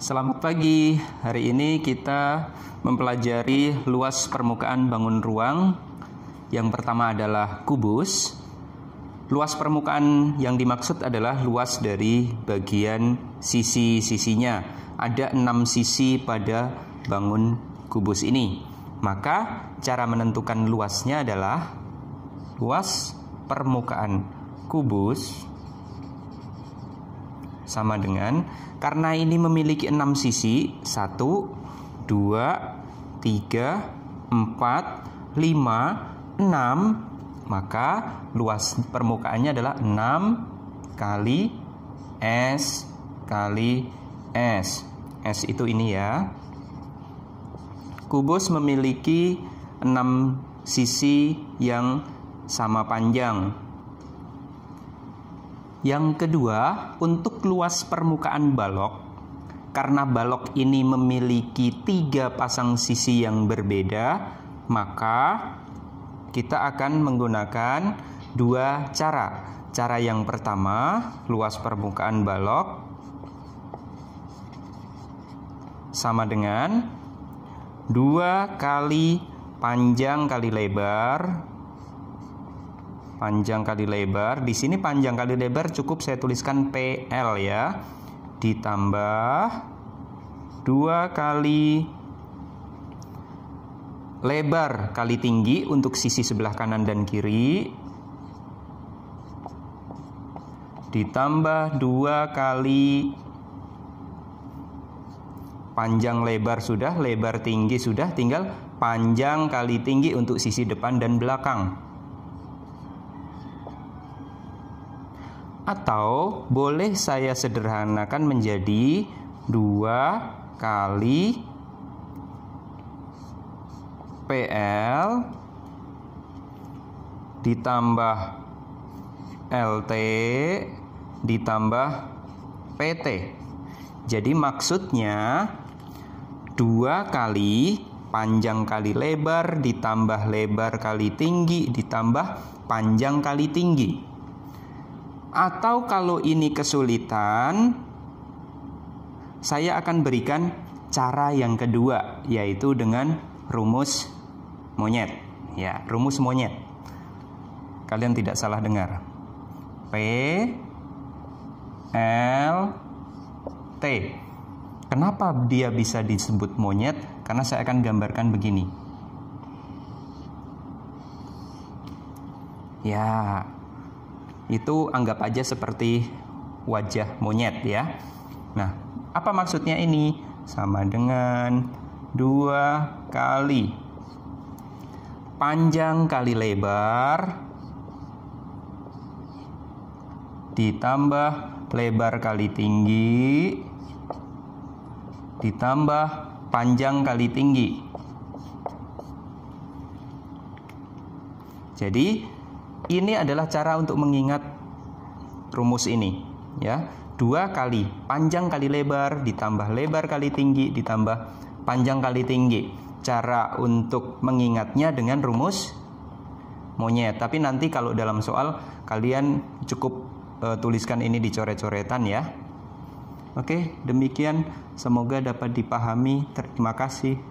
Selamat pagi. Hari ini kita mempelajari luas permukaan bangun ruang. Yang pertama adalah kubus. Luas permukaan yang dimaksud adalah luas dari bagian sisi-sisinya. Ada enam sisi pada bangun kubus ini. Maka cara menentukan luasnya adalah luas permukaan kubus sama dengan karena ini memiliki 6 sisi 1 2 3 4 5 6 maka luas permukaannya adalah 6 kali S kali S S itu ini ya Kubus memiliki 6 sisi yang sama panjang yang kedua, untuk luas permukaan balok, karena balok ini memiliki tiga pasang sisi yang berbeda, maka kita akan menggunakan dua cara. Cara yang pertama, luas permukaan balok sama dengan dua kali panjang kali lebar panjang kali lebar. Di sini panjang kali lebar cukup saya tuliskan PL ya. Ditambah 2 kali lebar kali tinggi untuk sisi sebelah kanan dan kiri. Ditambah 2 kali panjang lebar sudah, lebar tinggi sudah, tinggal panjang kali tinggi untuk sisi depan dan belakang. atau boleh saya sederhanakan menjadi 2 kali PL ditambah LT ditambah PT. Jadi maksudnya 2 kali panjang kali lebar ditambah lebar kali tinggi ditambah panjang kali tinggi atau kalau ini kesulitan, saya akan berikan cara yang kedua, yaitu dengan rumus monyet. Ya, rumus monyet. Kalian tidak salah dengar. P L T. Kenapa dia bisa disebut monyet? Karena saya akan gambarkan begini. Ya, itu anggap aja seperti wajah monyet ya. Nah, apa maksudnya ini? Sama dengan dua kali panjang kali lebar ditambah lebar kali tinggi ditambah panjang kali tinggi. Jadi ini adalah cara untuk mengingat rumus ini, ya. Dua kali panjang kali lebar ditambah lebar kali tinggi ditambah panjang kali tinggi. Cara untuk mengingatnya dengan rumus monyet. Tapi nanti kalau dalam soal kalian cukup uh, tuliskan ini di coret-coretan ya. Oke, demikian semoga dapat dipahami. Terima kasih.